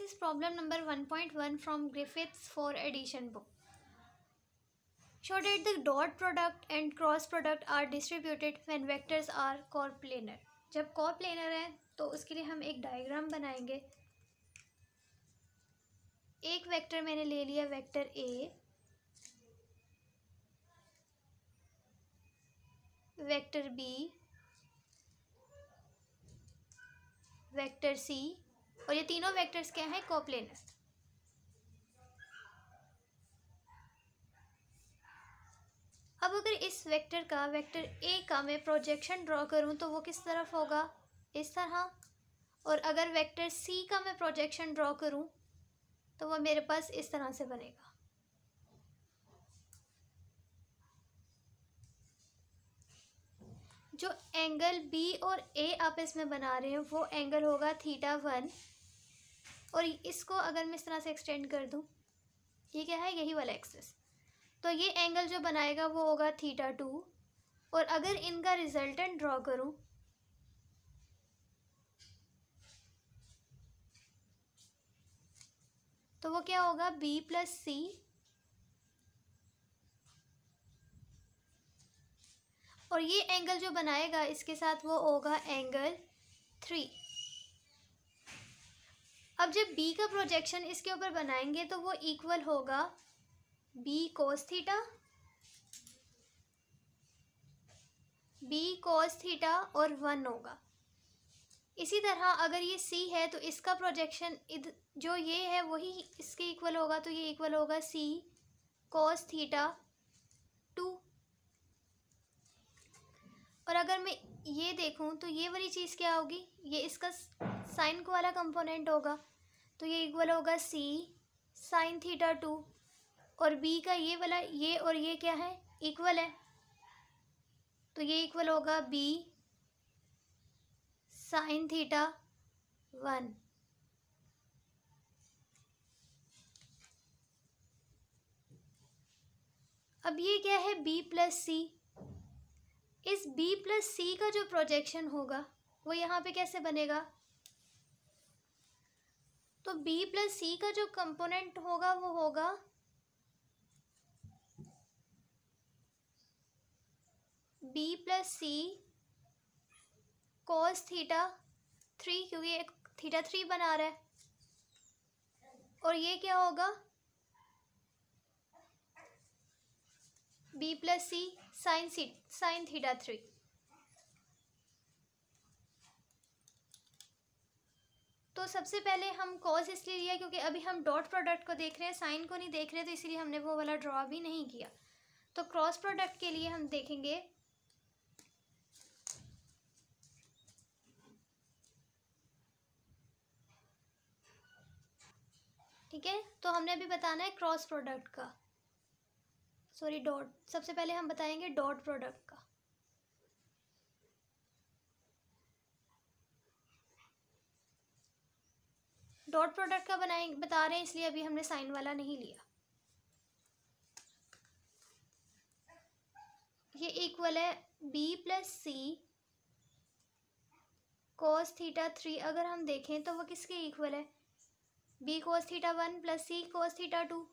This is problem number 1.1 from Griffith's 4 edition book. Show that the dot product and cross product are distributed when vectors are coplanar. जब coplanar है तो उसके लिए हम एक diagram बनाएंगे एक वेक्टर मैंने ले लिया vector A vector B vector C और ये तीनों वेक्टर्स क्या हैं कोप्लेनस अब अगर इस वेक्टर का वेक्टर ए का मैं प्रोजेक्शन ड्रॉ करूं तो वो किस तरफ होगा इस तरह और अगर वेक्टर सी का मैं प्रोजेक्शन ड्रॉ करूं तो वो मेरे पास इस तरह से बनेगा जो एंगल बी और ए आप इसमें बना रहे हैं वो एंगल होगा थीटा वन और इसको अगर मैं इस तरह से एक्सटेंड कर दूँ ये क्या है यही वाला एक्सेस तो ये एंगल जो बनाएगा वो होगा थीटा टू और अगर इनका रिजल्टेंट ड्रॉ करूँ तो वो क्या होगा बी प्लस सी और ये एंगल जो बनाएगा इसके साथ वो होगा एंगल थ्री अब जब बी का प्रोजेक्शन इसके ऊपर बनाएंगे तो वो इक्वल होगा B cos theta B cos theta और वन होगा इसी तरह अगर ये सी है तो इसका प्रोजेक्शन जो ये है वही इसके इक्वल होगा तो ये इक्वल होगा सी कोस थीटा टू और अगर मैं ये देखूं तो ये वाली चीज़ क्या होगी ये इसका साइन को वाला कंपोनेंट होगा तो ये इक्वल होगा सी साइन थीटा टू और बी का ये वाला ये और ये क्या है इक्वल है तो ये इक्वल होगा बी साइन थीटा वन अब ये क्या है बी प्लस सी इस बी प्लस सी का जो प्रोजेक्शन होगा वो यहाँ पे कैसे बनेगा तो बी प्लस सी का जो कंपोनेंट होगा वो होगा B plus C cos theta three क्योंकि एक थीटा थ्री बना रहा है और ये क्या होगा B plus C sine C sine theta three तो सबसे पहले हम कॉज इसलिए लिया क्योंकि अभी हम डॉट प्रोडक्ट को देख रहे हैं साइन को नहीं देख रहे तो इसलिए हमने वो वाला ड्रॉ भी नहीं किया तो क्रॉस प्रोडक्ट के लिए हम देखेंगे ठीक है तो हमने अभी बताना है क्रॉस प्रोडक्ट का सॉरी डॉट सबसे पहले हम बताएंगे डॉट प्रोडक्ट का डॉट प्रोडक्ट का बनाए बता रहे हैं इसलिए अभी हमने साइन वाला नहीं लिया ये इक्वल है B plus C cos theta three अगर हम देखें तो वो किसके इक्वल है B cos theta one plus C cos theta two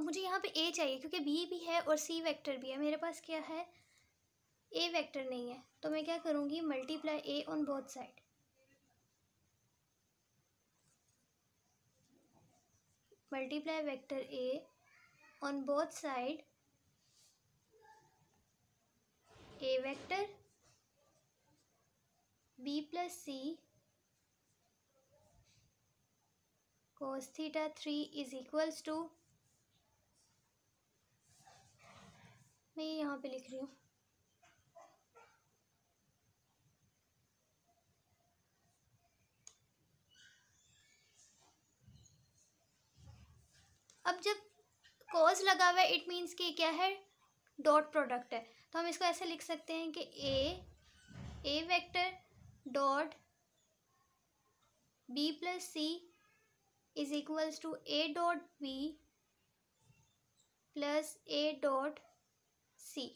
अब मुझे यहाँ पे ए चाहिए क्योंकि बी भी है और सी वेक्टर भी है मेरे पास क्या है ए वेक्टर नहीं है तो मैं क्या करूँगी multiply A on both side multiply vector A on both side A vector B plus C cos theta three is equals to मैं ये यहाँ पे लिख रही हूँ अब जब कॉज लगा हुआ है इट मीन्स कि क्या है डॉट प्रोडक्ट है तो हम इसको ऐसे लिख सकते हैं कि A A vector dot B plus C is equals to A dot B plus A dot C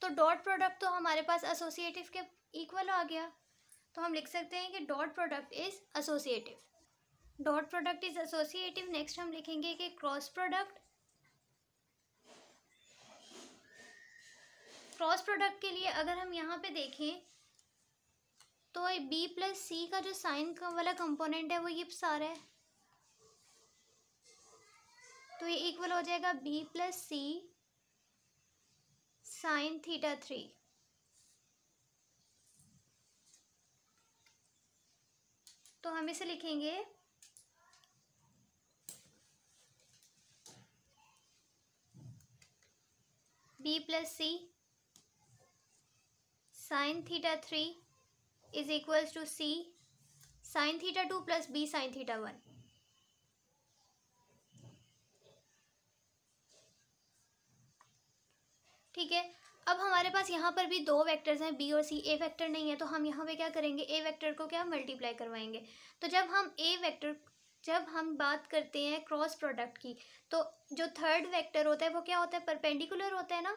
तो डॉट प्रोडक्ट तो हमारे पास एसोसिएटिव के इक्वल आ गया तो हम लिख सकते हैं कि dot product is associative dot product is associative next हम लिखेंगे कि क्रॉस प्रोडक्ट क्रॉस प्रोडक्ट के लिए अगर हम यहाँ पे देखें तो ये बी प्लस सी का जो साइन का वाला कंपोनेंट है वो ये सारा है तो ये इक्वल हो जाएगा B plus C sine theta three तो हम इसे लिखेंगे B plus C sine theta three is equals to C sine theta two plus B sine theta one ठीक है अब हमारे पास यहाँ पर भी दो वेक्टर्स हैं बी और सी ए वेक्टर नहीं है तो हम यहाँ पे क्या करेंगे ए वेक्टर को क्या मल्टीप्लाई करवाएंगे तो जब हम ए वेक्टर जब हम बात करते हैं क्रॉस प्रोडक्ट की तो जो थर्ड वेक्टर होता है वो क्या होता है परपेंडिकुलर होता है ना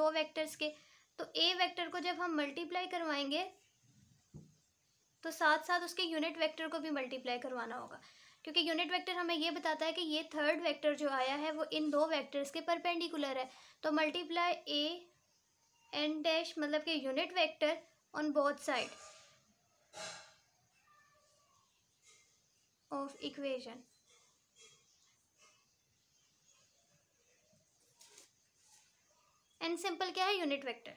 दो वेक्टर्स के तो ए वेक्टर को जब हम मल्टीप्लाई करवाएंगे तो साथ साथ उसके यूनिट वेक्टर को भी मल्टीप्लाई करवाना होगा क्योंकि यूनिट वेक्टर हमें ये बताता है कि ये थर्ड वेक्टर जो आया है वो इन दो वेक्टर्स के परपेंडिकुलर है तो मल्टीप्लाई ए एन डैश मतलब कि unit vector on both side of equation and simple क्या है unit vector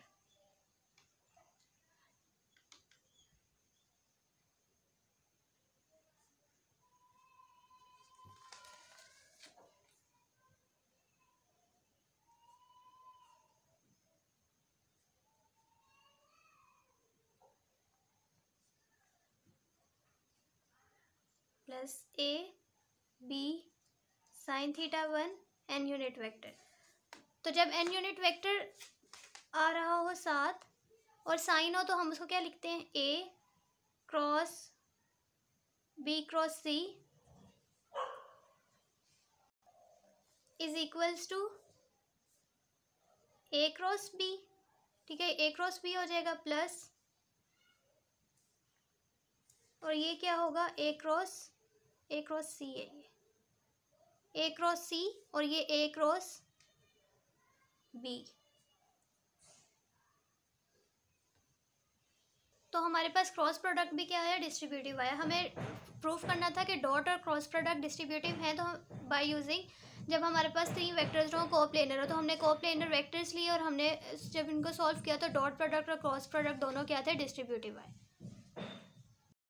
plus A B sine theta one N unit vector तो जब एन यूनिट वेक्टर आ रहा हो साथ और साइन हो तो हम उसको क्या लिखते हैं A cross B cross C is equals to A cross B ठीक है ए क्रॉस बी हो जाएगा प्लस और ये क्या होगा ए क्रॉस ए क्रॉस सी है ये ए क्रॉस सी और ये ए क्रॉस बी तो हमारे पास क्रॉस प्रोडक्ट भी क्या है डिस्ट्रीब्यूटिव आया हमें प्रूफ करना था कि डॉट और क्रॉस प्रोडक्ट डिस्ट्रीब्यूटिव है तो बाय यूजिंग जब हमारे पास थ्री वेक्टर्स हो को प्लेनर हो तो हमने को प्लेनर वेक्टर्स लिए और हमने जब इनको सॉल्व किया तो डॉट प्रोडक्ट और क्रॉस प्रोडक्ट दोनों क्या थे डिस्ट्रीब्यूटिव आए